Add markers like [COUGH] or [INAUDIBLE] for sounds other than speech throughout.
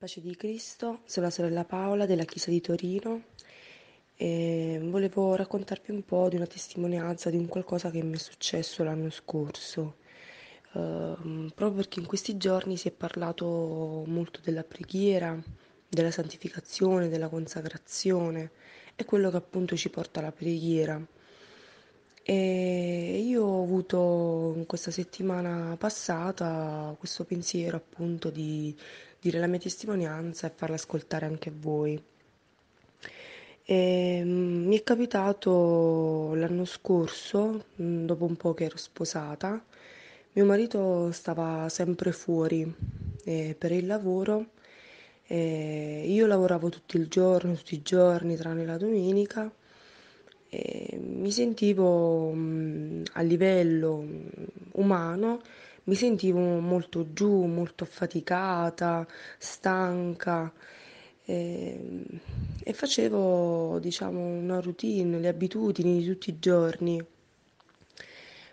Pace di Cristo, sono la sorella Paola della Chiesa di Torino e volevo raccontarvi un po' di una testimonianza di un qualcosa che mi è successo l'anno scorso, uh, proprio perché in questi giorni si è parlato molto della preghiera, della santificazione, della consacrazione e quello che appunto ci porta alla preghiera. E io ho avuto in questa settimana passata questo pensiero appunto di dire la mia testimonianza e farla ascoltare anche a voi. E, ehm, mi è capitato l'anno scorso, mm, dopo un po' che ero sposata, mio marito stava sempre fuori eh, per il lavoro. Eh, io lavoravo tutto il giorno, tutti i giorni, tranne la domenica. E mi sentivo mh, mm, a livello mm, umano mi sentivo molto giù, molto affaticata, stanca e, ehm, e facevo diciamo una routine, le abitudini di tutti i giorni.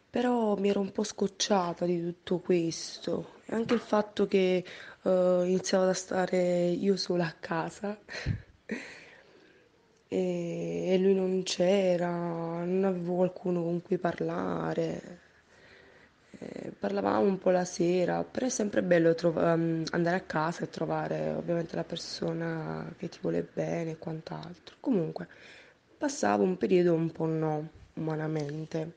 Però mi ero un po' scocciata di tutto questo anche il fatto che uh, iniziavo a stare io sola a casa [LAUGHS] e, e lui non c'era, non avevo qualcuno con cui parlare. Eh, parlavamo un po' la sera, però è sempre bello trov- ehm, andare a casa e trovare ovviamente la persona che ti vuole bene e quant'altro. Comunque, passavo un periodo un po' no, umanamente.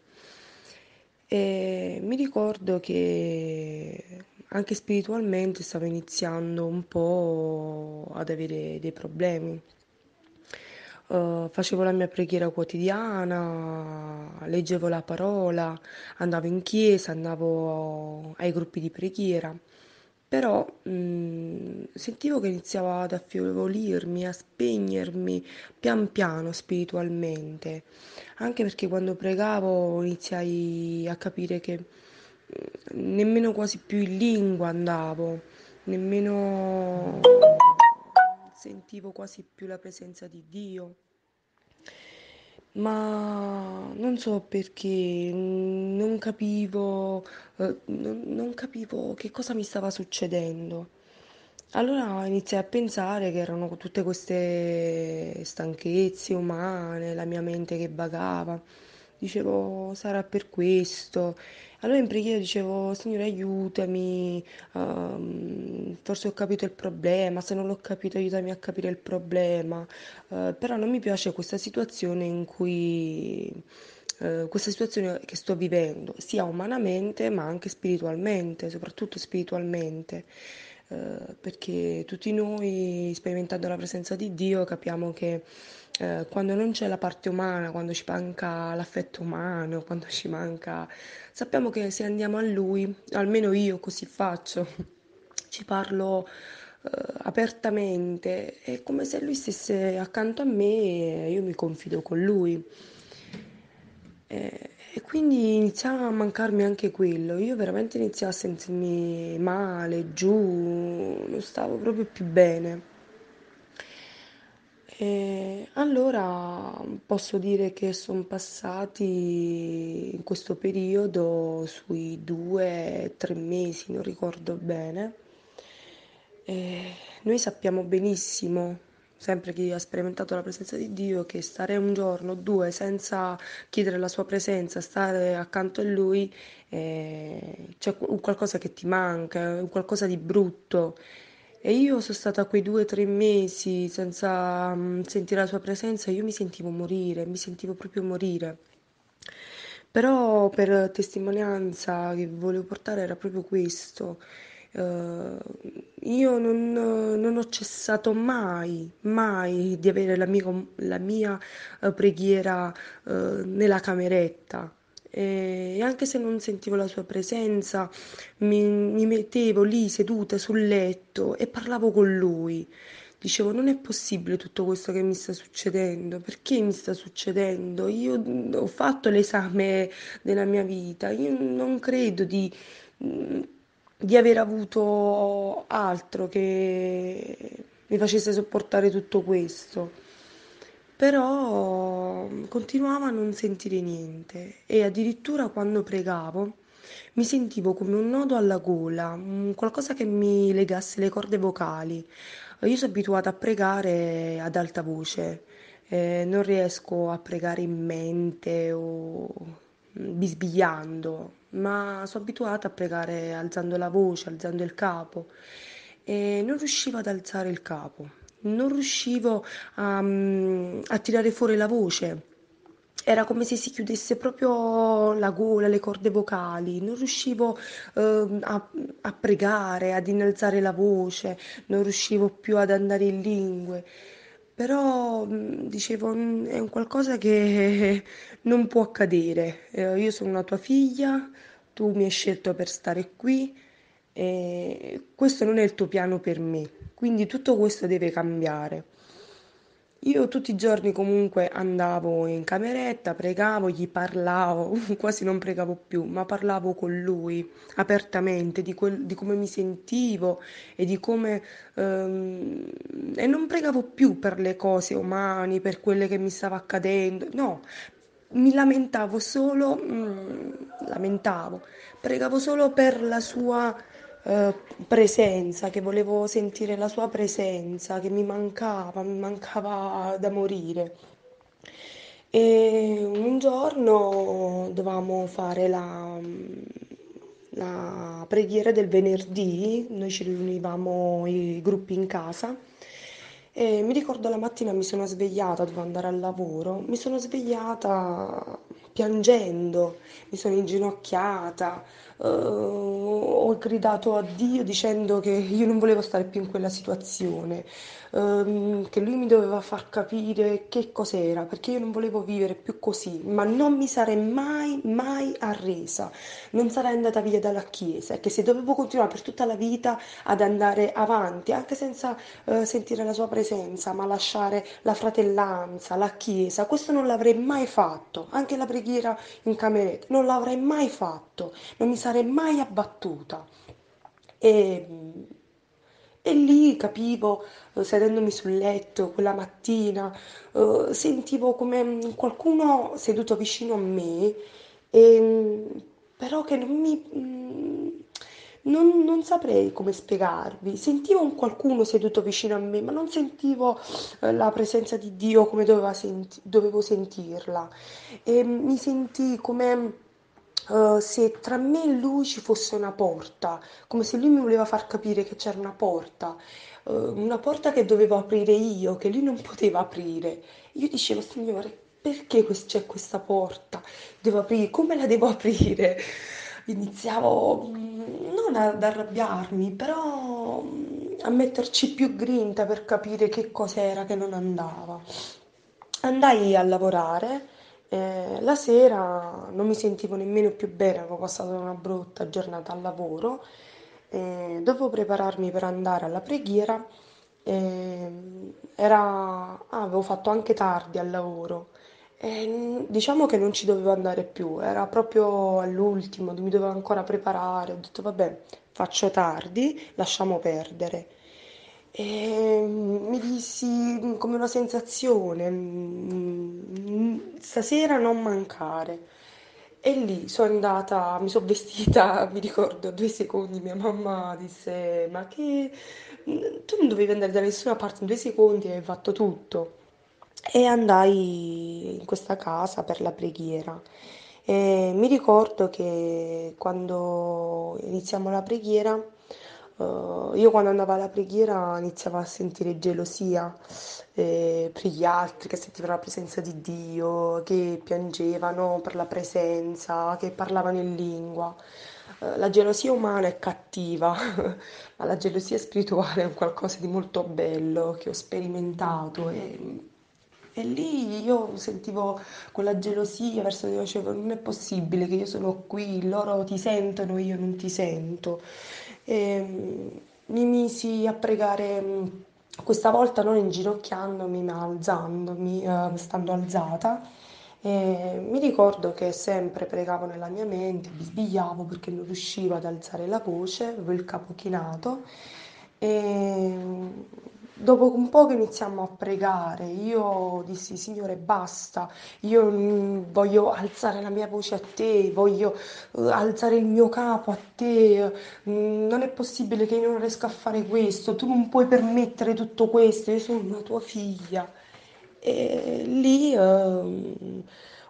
E mi ricordo che anche spiritualmente stavo iniziando un po' ad avere dei problemi. Eh, facevo la mia preghiera quotidiana, leggevo la parola, andavo in chiesa, andavo ai gruppi di preghiera, però mh, mm, sentivo che iniziava ad affievolirmi, a spegnermi pian piano spiritualmente, anche perché quando pregavo iniziai a capire che mm, nemmeno quasi più in lingua andavo, nemmeno sentivo quasi più la presenza di Dio. Ma non so perché, non capivo, eh, non capivo che cosa mi stava succedendo. Allora iniziai a pensare che erano tutte queste stanchezze umane, la mia mente che vagava dicevo sarà per questo. Allora in preghiera dicevo Signore aiutami, uh, forse ho capito il problema, se non l'ho capito aiutami a capire il problema, uh, però non mi piace questa situazione in cui... Uh, questa situazione che sto vivendo, sia umanamente ma anche spiritualmente, soprattutto spiritualmente, uh, perché tutti noi sperimentando la presenza di Dio capiamo che eh, quando non c'è la parte umana, quando ci manca l'affetto umano, [LAUGHS] quando ci manca... Sappiamo che se andiamo a lui, almeno io così faccio, [LAUGHS] ci parlo eh, apertamente, è come se lui stesse accanto a me e io mi confido con lui. Eh, e quindi iniziava a mancarmi anche quello. Io veramente iniziavo a sentirmi male, giù, non stavo proprio più bene. E allora posso dire che sono passati in questo periodo sui due, tre mesi, non ricordo bene. E noi sappiamo benissimo, sempre chi ha sperimentato la presenza di Dio, che stare un giorno, o due, senza chiedere la sua presenza, stare accanto a Lui, eh, c'è qualcosa che ti manca, qualcosa di brutto. E io sono stata quei due o tre mesi senza mm, sentire la sua presenza, io mi sentivo morire, mi sentivo proprio morire. Però per testimonianza che volevo portare era proprio questo. Uh, io non, non, ho cessato mai, mai di avere la mia, la eh, mia preghiera uh, nella cameretta e anche se non sentivo la sua presenza, mi, mi mettevo lì seduta sul letto e parlavo con lui. Dicevo, non è possibile tutto questo che mi sta succedendo, perché mi sta succedendo? Io ho fatto l'esame della mia vita, io non credo di, di aver avuto altro che mi facesse sopportare tutto questo però mm, continuavo a non sentire niente e addirittura quando pregavo mi sentivo come un nodo alla gola, mm, qualcosa che mi legasse le corde vocali. Io sono abituata a pregare ad alta voce, eh, non riesco a pregare in mente o mm, bisbigliando, ma sono abituata a pregare alzando la voce, alzando il capo e non riuscivo ad alzare il capo non riuscivo a, mm, a tirare fuori la voce. Era come se si chiudesse proprio la gola, le corde vocali, non riuscivo eh, a, a pregare, ad innalzare la voce, non riuscivo più ad andare in lingue però mm, dicevo mm, è un qualcosa che [LAUGHS] non può accadere. Eh, io sono una tua figlia, tu mi hai scelto per stare qui, eh, questo non è il tuo piano per me, quindi tutto questo deve cambiare. Io tutti i giorni comunque andavo in cameretta, pregavo, gli parlavo, [LAUGHS] quasi non pregavo più, ma parlavo con lui apertamente di, quel, di come mi sentivo e di come... Ehm, e non pregavo più per le cose umane, per quelle che mi stava accadendo, no, mi lamentavo solo, mh, mm, lamentavo, pregavo solo per la sua eh, presenza, che volevo sentire la sua presenza, che mi mancava, mi mancava da morire. E un giorno dovevamo fare la, la preghiera del venerdì, noi ci riunivamo i gruppi in casa. E mi ricordo la mattina mi sono svegliata, dovevo andare al lavoro, mi sono svegliata piangendo, mi sono inginocchiata, uh, ho gridato a Dio dicendo che io non volevo stare più in quella situazione ehm, che lui mi doveva far capire che cos'era, perché io non volevo vivere più così, ma non mi sarei mai, mai arresa, non sarei andata via dalla Chiesa e che se dovevo continuare per tutta la vita ad andare avanti, anche senza eh, sentire la sua presenza, ma lasciare la fratellanza, la Chiesa, questo non l'avrei mai fatto, anche la preghiera in cameretta, non l'avrei mai fatto, non mi sarei mai abbattuta. E e lì capivo, eh, sedendomi sul letto quella mattina, eh, sentivo come mm, qualcuno seduto vicino a me, e, ehm, però che non mi... Mm, non, non, saprei come spiegarvi. Sentivo un qualcuno seduto vicino a me, ma non sentivo eh, la presenza di Dio come senti- dovevo sentirla. E mi sentì come eh, se tra me e lui ci fosse una porta, come se lui mi voleva far capire che c'era una porta, eh, una porta che dovevo aprire io, che lui non poteva aprire. Io dicevo, Signore, perché c'è questa porta? Devo aprire, come la devo aprire? Iniziavo mm, non ad arrabbiarmi, però mm, a metterci più grinta per capire che cos'era che non andava. Andai a lavorare eh, la sera non mi sentivo nemmeno più bene, avevo passato una brutta giornata al lavoro. Eh, dopo prepararmi per andare alla preghiera, eh, era... ah, avevo fatto anche tardi al lavoro. E diciamo che non ci dovevo andare più, era proprio all'ultimo, mi dovevo ancora preparare. Ho detto vabbè, faccio tardi, lasciamo perdere. E ehm, mi dissi mm, come una sensazione, mm, mm, stasera non mancare. E lì sono andata, mi sono vestita, [LAUGHS] mi ricordo, due secondi, mia mamma disse, ma che... Tu non dovevi andare da nessuna parte, in due secondi hai fatto tutto. E andai in questa casa per la preghiera. E mi ricordo che quando iniziamo la preghiera Uh, io quando andavo alla preghiera iniziavo a sentire gelosia eh, per gli altri, che sentivano la presenza di Dio, che piangevano per la presenza, che parlavano in lingua. Uh, la gelosia umana è cattiva, [LAUGHS] ma la gelosia spirituale è un qualcosa di molto bello che ho sperimentato e e lì io sentivo quella gelosia verso Dio, dicevo cioè, non è possibile che io sono qui, loro ti sentono, io non ti sento. E ehm, mi misi a pregare questa volta non inginocchiandomi ma alzandomi, eh, stando alzata. E mi ricordo che sempre pregavo nella mia mente, bisbigliavo perché non riuscivo ad alzare la voce, avevo il capo chinato e ehm, Dopo un po' che iniziammo a pregare, io dissi Signore basta, io mm, voglio alzare la mia voce a te, voglio eh, alzare il mio capo a te, mm, non è possibile che io non riesca a fare questo, tu non puoi permettere tutto questo, io sono una tua figlia. E lì ehm,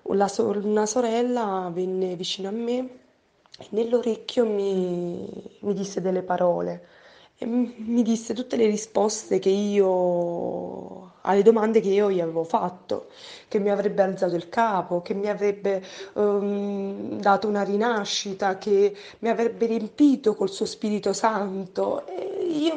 una sorella venne vicino a me e nell'orecchio mi, mi disse delle parole e mi disse tutte le risposte che io alle domande che io gli avevo fatto, che mi avrebbe alzato il capo, che mi avrebbe um, dato una rinascita, che mi avrebbe riempito col suo Spirito Santo. E io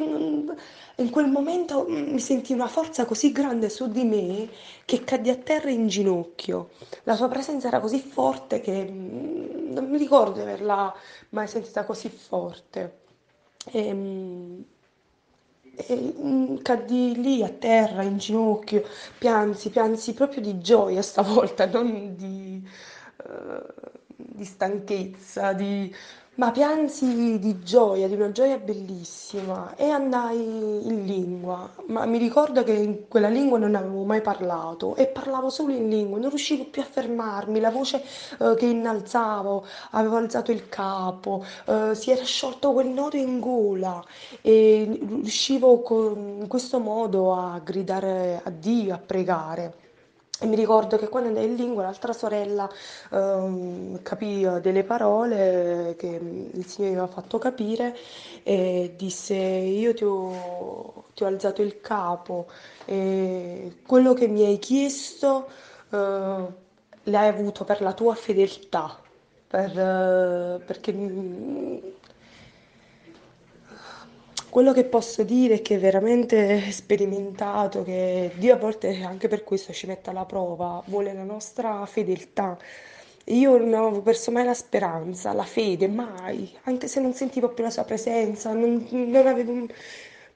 in quel momento mi sentì una forza così grande su di me che caddi a terra in ginocchio. La sua presenza era così forte che non mi ricordo di averla mai sentita così forte. Ehm, e, e, mm, caddi lì a terra, in ginocchio, piansi, piansi proprio di gioia stavolta, non di, uh, di stanchezza, di ma piansi di gioia, di una gioia bellissima e andai in lingua, ma mi ricordo che in quella lingua non avevo mai parlato e parlavo solo in lingua, non riuscivo più a fermarmi, la voce eh, che innalzavo, avevo alzato il capo, eh, si era sciolto quel nodo in gola e riuscivo con, in questo modo a gridare a Dio, a pregare. E mi ricordo che quando andai in lingua l'altra sorella um, capì eh, delle parole che mm, il Signore aveva fatto capire e disse io ti ho, ti ho alzato il capo e quello che mi hai chiesto uh, l'hai avuto per la tua fedeltà, per, uh, perché mm, quello che posso dire è che è veramente sperimentato, che Dio a volte anche per questo ci mette alla prova, vuole la nostra fedeltà. Io non avevo perso mai la speranza, la fede, mai, anche se non sentivo più la sua presenza, non, non avevo,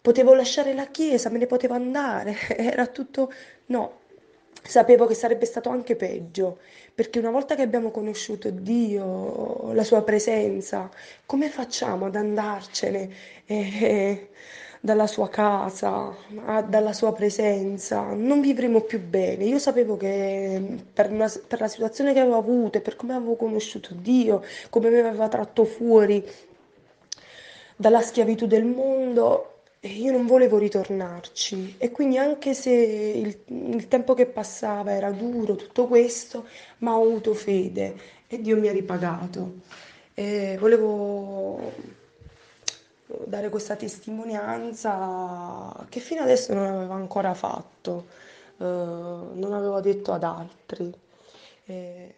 potevo lasciare la chiesa, me ne potevo andare, [LAUGHS] era tutto no. Sapevo che sarebbe stato anche peggio, perché una volta che abbiamo conosciuto Dio, la sua presenza, come facciamo ad andarcene eh, dalla sua casa, a, dalla sua presenza? Non vivremo più bene. Io sapevo che per, una, per la situazione che avevo avuto e per come avevo conosciuto Dio, come mi aveva tratto fuori dalla schiavitù del mondo, io non volevo ritornarci e quindi anche se il, il, tempo che passava era duro, tutto questo, ma ho avuto fede e Dio mi ha ripagato. E volevo dare questa testimonianza che fino adesso non avevo ancora fatto, eh, non avevo detto ad altri. E